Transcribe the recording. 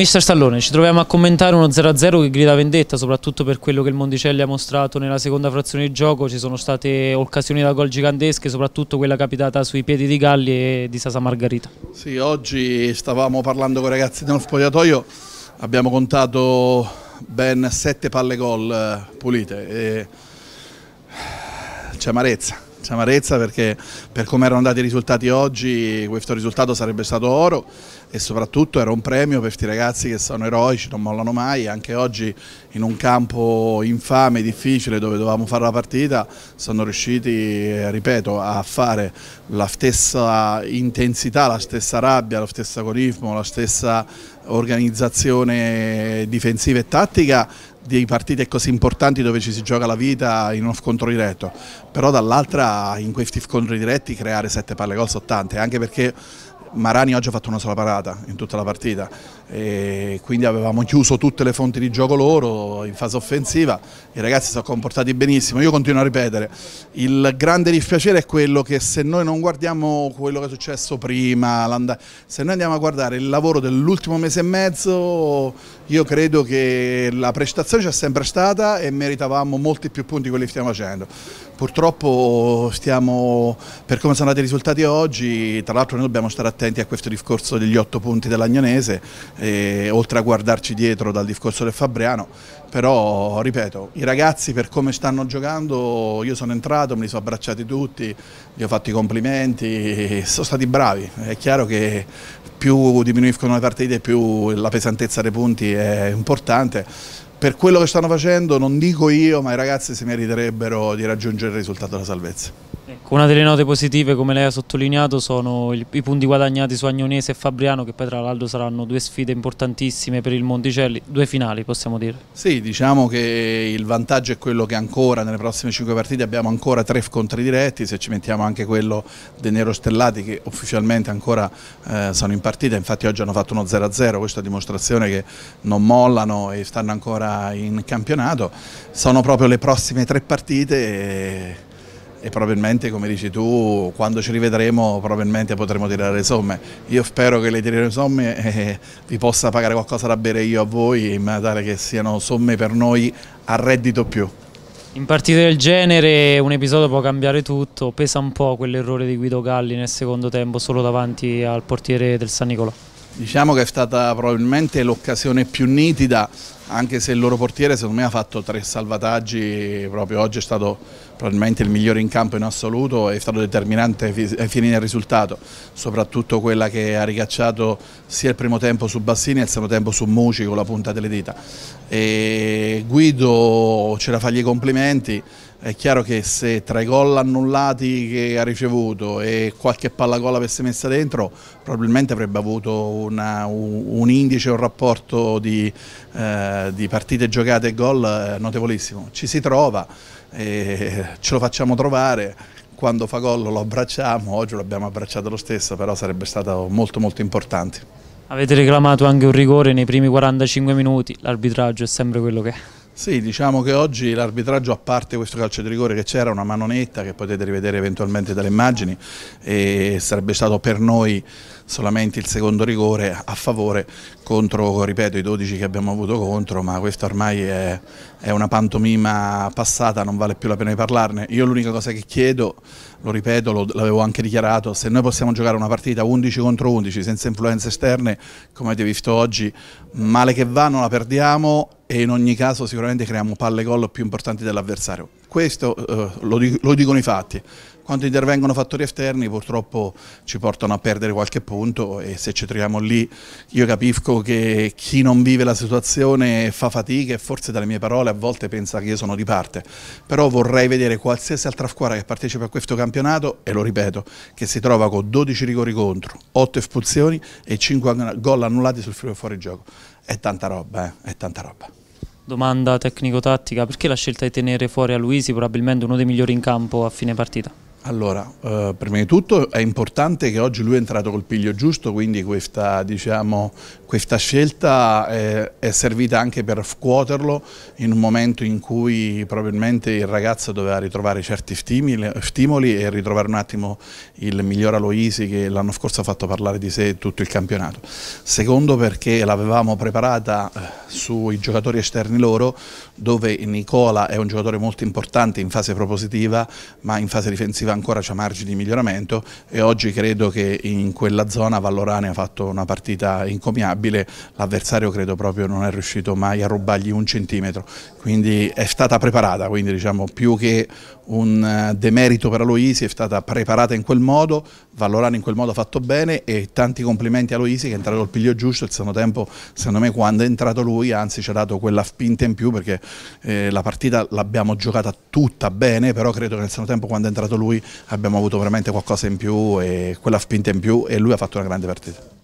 Mister Stallone, ci troviamo a commentare uno 0-0 che grida vendetta, soprattutto per quello che il Mondicelli ha mostrato nella seconda frazione di gioco. Ci sono state occasioni da gol gigantesche, soprattutto quella capitata sui piedi di Galli e di Sasa Margarita. Sì, oggi stavamo parlando con i ragazzi dello spogliatoio, abbiamo contato ben sette palle gol eh, pulite. E... C'è amarezza siamo amarezza perché per come erano andati i risultati oggi questo risultato sarebbe stato oro e soprattutto era un premio per questi ragazzi che sono eroici, non mollano mai, anche oggi in un campo infame, difficile dove dovevamo fare la partita sono riusciti, ripeto, a fare la stessa intensità, la stessa rabbia, lo stesso agorismo, la stessa organizzazione difensiva e tattica di partite così importanti dove ci si gioca la vita in uno scontro diretto, però dall'altra in questi scontri diretti creare sette palle gol sono tante, anche perché Marani oggi ha fatto una sola parata in tutta la partita e quindi avevamo chiuso tutte le fonti di gioco loro in fase offensiva, i ragazzi si sono comportati benissimo, io continuo a ripetere, il grande dispiacere è quello che se noi non guardiamo quello che è successo prima, se noi andiamo a guardare il lavoro dell'ultimo mese e mezzo, io credo che la prestazione c'è sempre stata e meritavamo molti più punti quelli che stiamo facendo. Purtroppo stiamo, per come sono andati i risultati oggi, tra l'altro noi dobbiamo stare attenti a questo discorso degli otto punti dell'Agnonese, oltre a guardarci dietro dal discorso del Fabriano, però ripeto, i ragazzi per come stanno giocando, io sono entrato, me li sono abbracciati tutti, gli ho fatto i complimenti, sono stati bravi, è chiaro che più diminuiscono le partite più la pesantezza dei punti è importante, per quello che stanno facendo non dico io ma i ragazzi si meriterebbero di raggiungere il risultato della salvezza. Ecco. una delle note positive, come lei ha sottolineato, sono il, i punti guadagnati su Agnonese e Fabriano, che poi tra l'altro saranno due sfide importantissime per il Monticelli, due finali possiamo dire. Sì, diciamo che il vantaggio è quello che ancora nelle prossime cinque partite abbiamo ancora tre scontri diretti, se ci mettiamo anche quello dei Nero Stellati che ufficialmente ancora eh, sono in partita, infatti oggi hanno fatto uno 0-0, questa dimostrazione che non mollano e stanno ancora in campionato, sono proprio le prossime tre partite. E e probabilmente come dici tu quando ci rivedremo probabilmente potremo tirare le somme io spero che le tireremo somme e vi possa pagare qualcosa da bere io a voi in modo tale che siano somme per noi a reddito più in partite del genere un episodio può cambiare tutto pesa un po' quell'errore di Guido Galli nel secondo tempo solo davanti al portiere del San Nicolò Diciamo che è stata probabilmente l'occasione più nitida anche se il loro portiere secondo me ha fatto tre salvataggi, proprio oggi è stato probabilmente il migliore in campo in assoluto, è stato determinante ai eh, fini del risultato, soprattutto quella che ha ricacciato sia il primo tempo su Bassini e il secondo tempo su Muci con la punta delle dita. E Guido ce la fa gli complimenti, è chiaro che se tra i gol annullati che ha ricevuto e qualche palla gol avesse messa dentro, probabilmente avrebbe avuto una, un indice, un rapporto di, eh, di partite giocate e gol eh, notevolissimo. Ci si trova, eh, ce lo facciamo trovare, quando fa gol lo abbracciamo, oggi lo abbiamo abbracciato lo stesso, però sarebbe stato molto molto importante. Avete reclamato anche un rigore nei primi 45 minuti, l'arbitraggio è sempre quello che è. Sì, diciamo che oggi l'arbitraggio, a parte questo calcio di rigore che c'era, una manonetta che potete rivedere eventualmente dalle immagini, sarebbe stato per noi solamente il secondo rigore a favore contro, ripeto, i 12 che abbiamo avuto contro, ma questo ormai è, è una pantomima passata, non vale più la pena di parlarne. Io l'unica cosa che chiedo, lo ripeto, l'avevo anche dichiarato, se noi possiamo giocare una partita 11 contro 11 senza influenze esterne, come avete visto oggi, male che va non la perdiamo e in ogni caso sicuramente creiamo palle gol più importanti dell'avversario. Questo eh, lo, dico, lo dicono i fatti. Quando intervengono fattori esterni purtroppo ci portano a perdere qualche punto e se ci troviamo lì io capisco che chi non vive la situazione fa fatica e forse dalle mie parole a volte pensa che io sono di parte, però vorrei vedere qualsiasi altra squadra che partecipa a questo campionato e lo ripeto, che si trova con 12 rigori contro, 8 espulsioni e 5 gol annullati sul filo fuori gioco. È tanta roba, eh? è tanta roba. Domanda tecnico-tattica, perché la scelta di tenere fuori a Luisi, probabilmente uno dei migliori in campo a fine partita? Allora, eh, prima di tutto è importante che oggi lui è entrato col piglio giusto, quindi questa, diciamo, questa scelta è, è, servita anche per scuoterlo in un momento in cui probabilmente il ragazzo doveva ritrovare certi stimoli, stimoli e ritrovare un attimo il miglior Aloisi che l'anno scorso ha fatto parlare di sé tutto il campionato. Secondo perché l'avevamo preparata eh, sui giocatori esterni loro, dove Nicola è un giocatore molto importante in fase propositiva ma in fase difensiva partita ancora c'è margine di miglioramento e oggi credo che in quella zona Vallorane ha fatto una partita incomiabile, l'avversario credo proprio non è riuscito mai a rubargli un centimetro, quindi è stata preparata, quindi diciamo più che un eh, demerito per Aloisi è stata preparata in quel modo, Vallorane in quel modo ha fatto bene e tanti complimenti a Aloisi che è entrato al piglio giusto, il secondo tempo secondo me quando è entrato lui anzi ci ha dato quella spinta in più perché eh, la partita l'abbiamo giocata tutta bene, però credo che nel secondo tempo quando è entrato lui abbiamo avuto veramente qualcosa in più e quella spinta in più e lui ha fatto una grande partita.